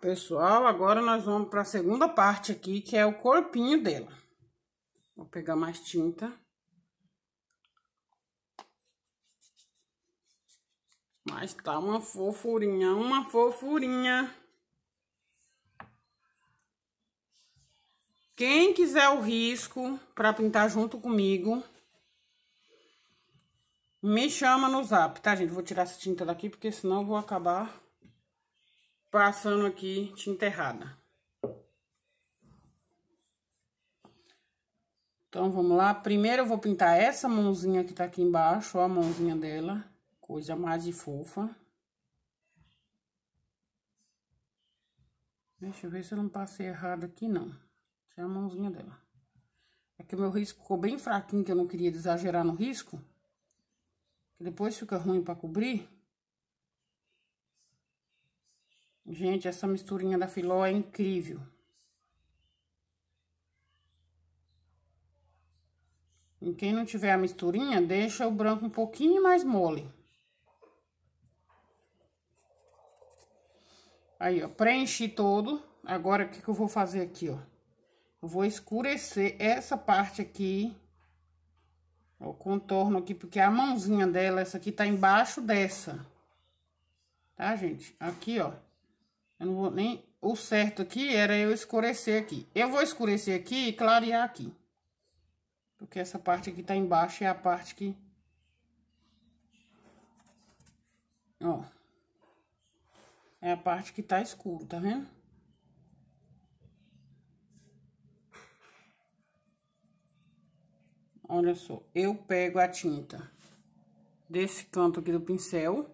Pessoal, agora nós vamos para a segunda parte aqui, que é o corpinho dela. Vou pegar mais tinta. Mas tá uma fofurinha, uma fofurinha. Quem quiser o risco para pintar junto comigo, me chama no zap, tá, gente? Vou tirar essa tinta daqui, porque senão eu vou acabar passando aqui tinta errada. Então, vamos lá. Primeiro eu vou pintar essa mãozinha que tá aqui embaixo, ó, a mãozinha dela. Coisa mais de fofa. Deixa eu ver se eu não passei errado aqui, não. Essa é a mãozinha dela. É que o meu risco ficou bem fraquinho, que eu não queria exagerar no risco. Que depois fica ruim pra cobrir. Gente, essa misturinha da Filó é incrível. E quem não tiver a misturinha, deixa o branco um pouquinho mais mole. Aí, ó, preenchi todo. Agora, o que, que eu vou fazer aqui, ó? Eu vou escurecer essa parte aqui o contorno aqui, porque a mãozinha dela, essa aqui tá embaixo dessa. Tá, gente? Aqui, ó. Eu não vou nem... O certo aqui era eu escurecer aqui. Eu vou escurecer aqui e clarear aqui. Porque essa parte aqui tá embaixo, é a parte que... Ó. É a parte que tá escuro, tá vendo? Olha só, eu pego a tinta desse canto aqui do pincel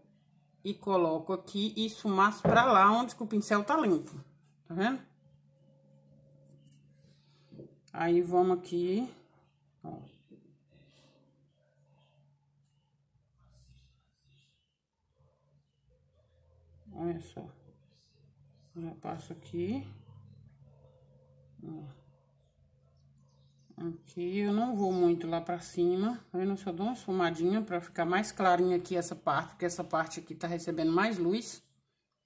e coloco aqui e esfumaço pra lá onde o pincel tá limpo, tá vendo? Aí, vamos aqui, ó. Olha só. Já passo aqui. Ó. Aqui eu não vou muito lá pra cima, tá eu só dou uma esfumadinha pra ficar mais clarinha aqui essa parte, porque essa parte aqui tá recebendo mais luz,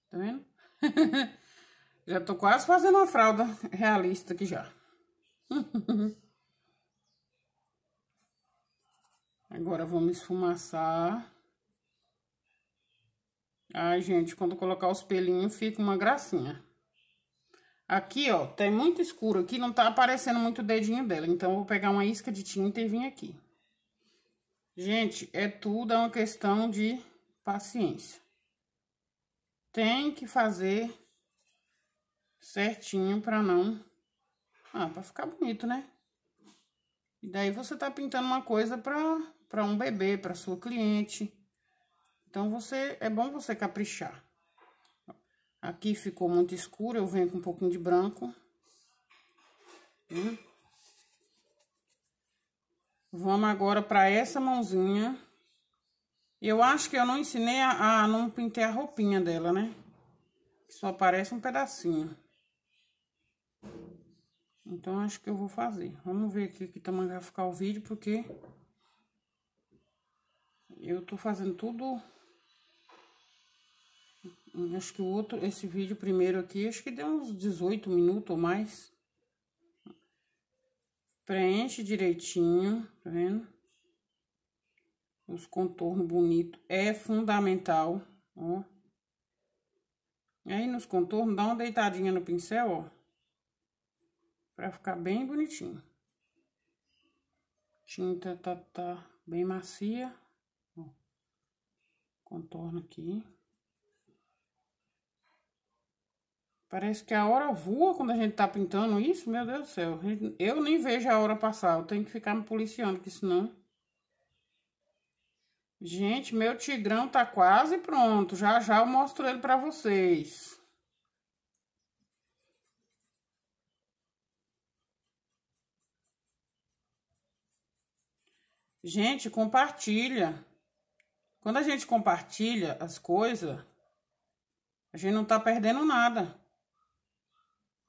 tá vendo? já tô quase fazendo uma fralda realista aqui já. Agora vamos esfumaçar. Ai, gente, quando colocar os pelinhos fica uma gracinha. Aqui, ó, tá muito escuro aqui, não tá aparecendo muito o dedinho dela. Então, eu vou pegar uma isca de tinta e vir aqui. Gente, é tudo uma questão de paciência. Tem que fazer certinho pra não... Ah, pra ficar bonito, né? E daí você tá pintando uma coisa pra, pra um bebê, pra sua cliente. Então, você é bom você caprichar. Aqui ficou muito escuro, eu venho com um pouquinho de branco. Né? Vamos agora para essa mãozinha. Eu acho que eu não ensinei a, a, não pintar a roupinha dela, né? Só aparece um pedacinho. Então, acho que eu vou fazer. Vamos ver aqui que tamanho vai ficar o vídeo, porque... Eu tô fazendo tudo Acho que o outro, esse vídeo primeiro aqui, acho que deu uns 18 minutos ou mais. Preenche direitinho, tá vendo? Os contornos bonitos é fundamental, ó. E aí, nos contornos, dá uma deitadinha no pincel, ó. Pra ficar bem bonitinho. Tinta tá, tá bem macia. Ó. Contorno aqui. Parece que a hora voa quando a gente tá pintando isso, meu Deus do céu. Eu nem vejo a hora passar, eu tenho que ficar me policiando, porque senão... Gente, meu tigrão tá quase pronto, já já eu mostro ele pra vocês. Gente, compartilha. Quando a gente compartilha as coisas, a gente não tá perdendo nada.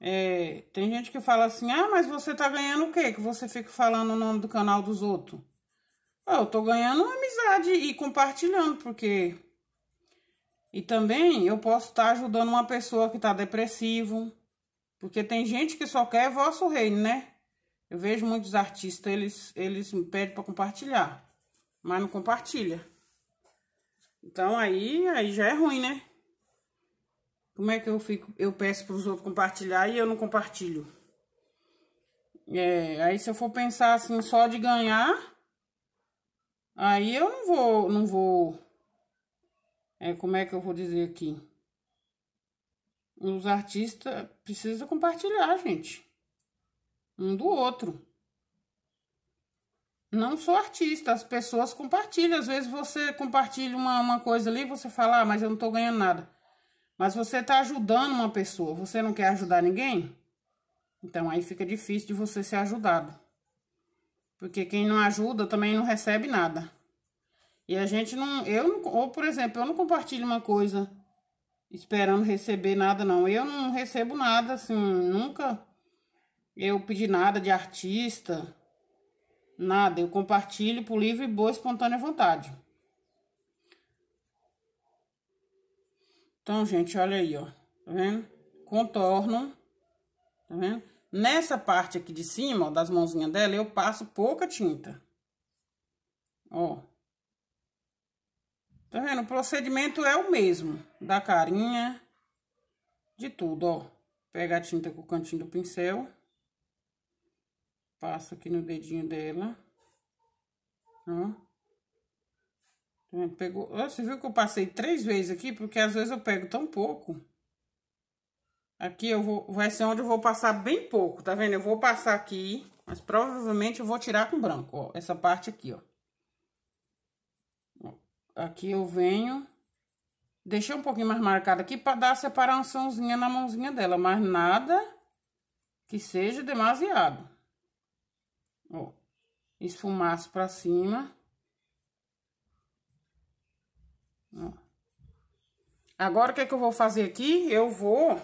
É, tem gente que fala assim, ah, mas você tá ganhando o quê? Que você fica falando o nome do canal dos outros. eu tô ganhando amizade e compartilhando, porque... E também eu posso estar tá ajudando uma pessoa que tá depressivo, porque tem gente que só quer vosso reino, né? Eu vejo muitos artistas, eles, eles me pedem para compartilhar, mas não compartilha. Então aí, aí já é ruim, né? Como é que eu fico? Eu peço para os outros compartilhar e eu não compartilho. É, aí se eu for pensar assim só de ganhar, aí eu não vou, não vou. É, como é que eu vou dizer aqui? Os artistas precisam compartilhar, gente. Um do outro. Não sou artista, as pessoas compartilham. Às vezes você compartilha uma, uma coisa ali, você fala, ah, mas eu não tô ganhando nada. Mas você tá ajudando uma pessoa, você não quer ajudar ninguém? Então aí fica difícil de você ser ajudado. Porque quem não ajuda também não recebe nada. E a gente não, eu não, ou por exemplo, eu não compartilho uma coisa esperando receber nada não. Eu não recebo nada assim, nunca eu pedi nada de artista, nada. Eu compartilho por livre e boa espontânea vontade. Então, gente, olha aí, ó. Tá vendo? Contorno. Tá vendo? Nessa parte aqui de cima, ó, das mãozinhas dela, eu passo pouca tinta. Ó. Tá vendo? O procedimento é o mesmo. Da carinha, de tudo, ó. Pega a tinta com o cantinho do pincel. Passo aqui no dedinho dela. Ó. Hum, pegou... Ah, você viu que eu passei três vezes aqui? Porque às vezes eu pego tão pouco. Aqui eu vou... vai ser onde eu vou passar bem pouco, tá vendo? Eu vou passar aqui, mas provavelmente eu vou tirar com branco, ó. Essa parte aqui, ó. Aqui eu venho... Deixei um pouquinho mais marcado aqui para dar a separaçãozinha na mãozinha dela, mas nada que seja demasiado. Ó, esfumaço para cima. Ó. Agora, o que, é que eu vou fazer aqui? Eu vou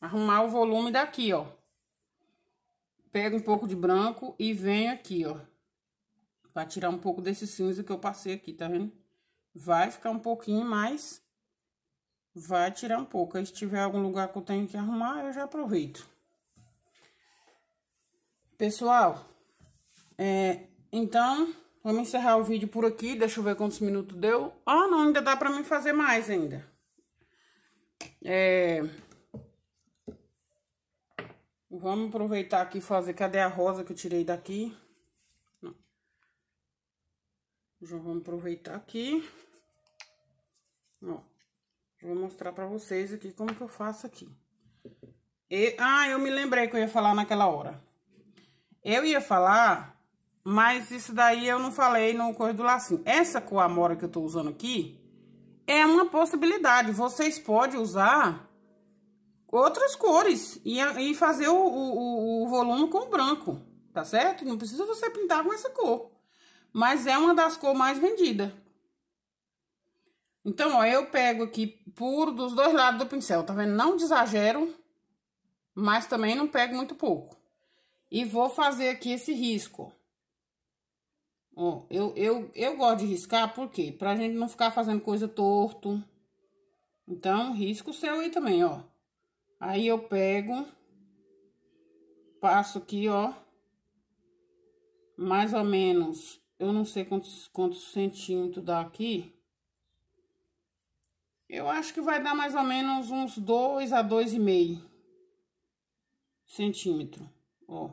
arrumar o volume daqui, ó. Pego um pouco de branco e venho aqui, ó. Pra tirar um pouco desse cinza que eu passei aqui, tá vendo? Vai ficar um pouquinho mais... Vai tirar um pouco. Aí, se tiver algum lugar que eu tenho que arrumar, eu já aproveito. Pessoal, é, então... Vamos encerrar o vídeo por aqui, deixa eu ver quantos minutos deu. Ah, não, ainda dá pra mim fazer mais ainda. É... Vamos aproveitar aqui e fazer... Cadê a rosa que eu tirei daqui? Não. Já vamos aproveitar aqui. Ó. Vou mostrar pra vocês aqui como que eu faço aqui. E... Ah, eu me lembrei que eu ia falar naquela hora. Eu ia falar mas isso daí eu não falei no cor do lacinho. Essa cor amora que eu tô usando aqui é uma possibilidade. Vocês podem usar outras cores e, e fazer o, o, o volume com branco, tá certo? Não precisa você pintar com essa cor. Mas é uma das cores mais vendidas. Então, ó, eu pego aqui puro dos dois lados do pincel, tá vendo? Não exagero, mas também não pego muito pouco. E vou fazer aqui esse risco, Ó, eu, eu, eu gosto de riscar, por quê? Pra gente não ficar fazendo coisa torto. Então, risco o seu aí também, ó. Aí eu pego, passo aqui, ó. Mais ou menos, eu não sei quantos, quantos centímetros dá aqui. Eu acho que vai dar mais ou menos uns 2 a 2,5 centímetro, ó.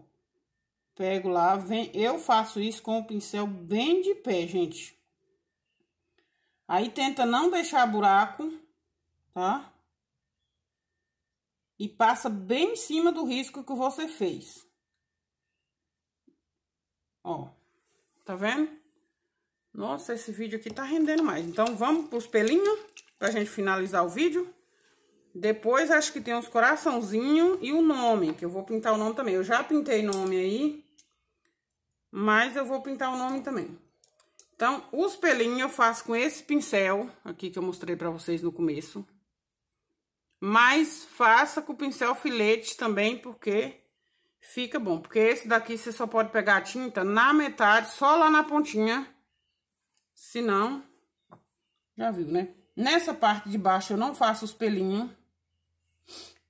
Pego lá, vem, eu faço isso com o pincel bem de pé, gente. Aí tenta não deixar buraco, tá? E passa bem em cima do risco que você fez. Ó, tá vendo? Nossa, esse vídeo aqui tá rendendo mais. Então, vamos pros pelinhos, pra gente finalizar o vídeo. Depois, acho que tem uns coraçãozinhos e o nome, que eu vou pintar o nome também. Eu já pintei nome aí, mas eu vou pintar o nome também. Então, os pelinhos eu faço com esse pincel aqui que eu mostrei pra vocês no começo. Mas faça com o pincel filete também, porque fica bom. Porque esse daqui você só pode pegar a tinta na metade, só lá na pontinha. Senão, já viu, né? Nessa parte de baixo eu não faço os pelinhos.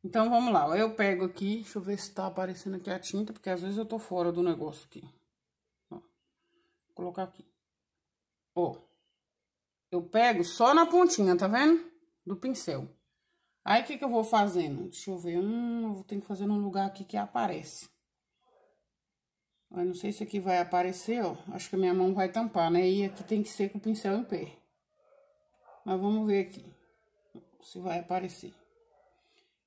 Então, vamos lá. Eu pego aqui, deixa eu ver se tá aparecendo aqui a tinta, porque às vezes eu tô fora do negócio aqui colocar aqui. Ó. Eu pego só na pontinha, tá vendo? Do pincel. Aí, o que que eu vou fazendo? Deixa eu ver. Hum, eu vou ter que fazer num lugar aqui que aparece. Eu não sei se aqui vai aparecer, ó. Acho que a minha mão vai tampar, né? E aqui tem que ser com o pincel em pé. Mas vamos ver aqui se vai aparecer.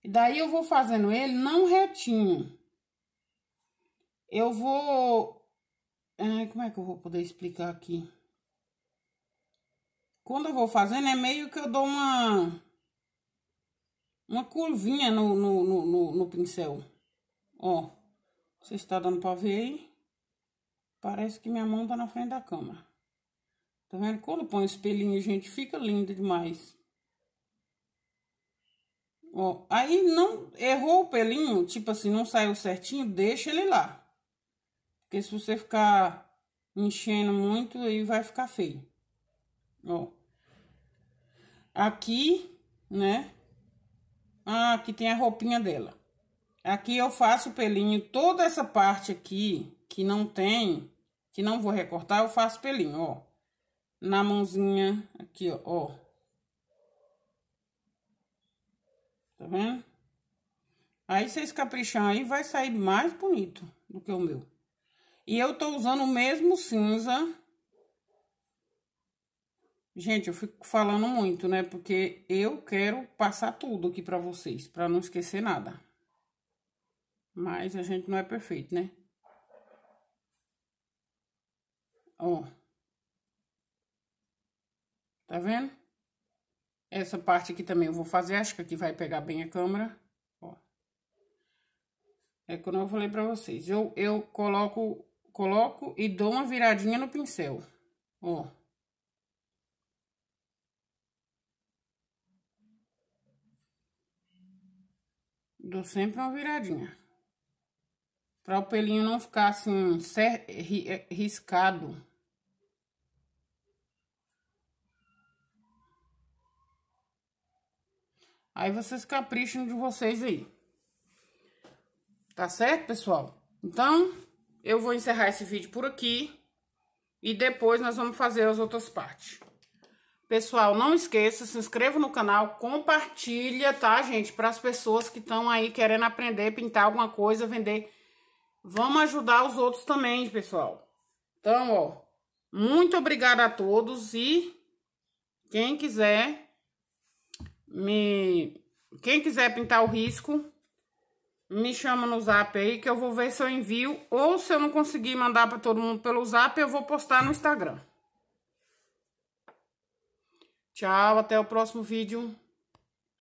E daí eu vou fazendo ele não retinho. Eu vou Ai, como é que eu vou poder explicar aqui? Quando eu vou fazendo, é meio que eu dou uma... Uma curvinha no, no, no, no, no pincel. Ó, você está dando pra ver aí? Parece que minha mão tá na frente da câmera. Tá vendo? Quando põe o espelhinho, gente, fica lindo demais. Ó, aí não errou o pelinho, tipo assim, não saiu certinho, deixa ele lá. Porque se você ficar enchendo muito, aí vai ficar feio. Ó. Aqui, né? Ah, aqui tem a roupinha dela. Aqui eu faço o pelinho, toda essa parte aqui que não tem, que não vou recortar, eu faço pelinho, ó. Na mãozinha aqui, ó. Tá vendo? Aí vocês capricham aí, vai sair mais bonito do que o meu. E eu tô usando o mesmo cinza. Gente, eu fico falando muito, né? Porque eu quero passar tudo aqui pra vocês, pra não esquecer nada. Mas a gente não é perfeito, né? Ó. Tá vendo? Essa parte aqui também eu vou fazer, acho que aqui vai pegar bem a câmera. Ó. É como eu falei pra vocês, eu, eu coloco Coloco e dou uma viradinha no pincel, ó. Dou sempre uma viradinha. Pra o pelinho não ficar assim, é, riscado. Aí vocês capricham de vocês aí. Tá certo, pessoal? Então, eu vou encerrar esse vídeo por aqui. E depois nós vamos fazer as outras partes. Pessoal, não esqueça, se inscreva no canal, compartilha, tá, gente? Para as pessoas que estão aí querendo aprender, pintar alguma coisa, vender. Vamos ajudar os outros também, pessoal. Então, ó, muito obrigada a todos e quem quiser me quem quiser pintar o risco, me chama no zap aí que eu vou ver se eu envio. Ou se eu não conseguir mandar para todo mundo pelo zap, eu vou postar no Instagram. Tchau, até o próximo vídeo.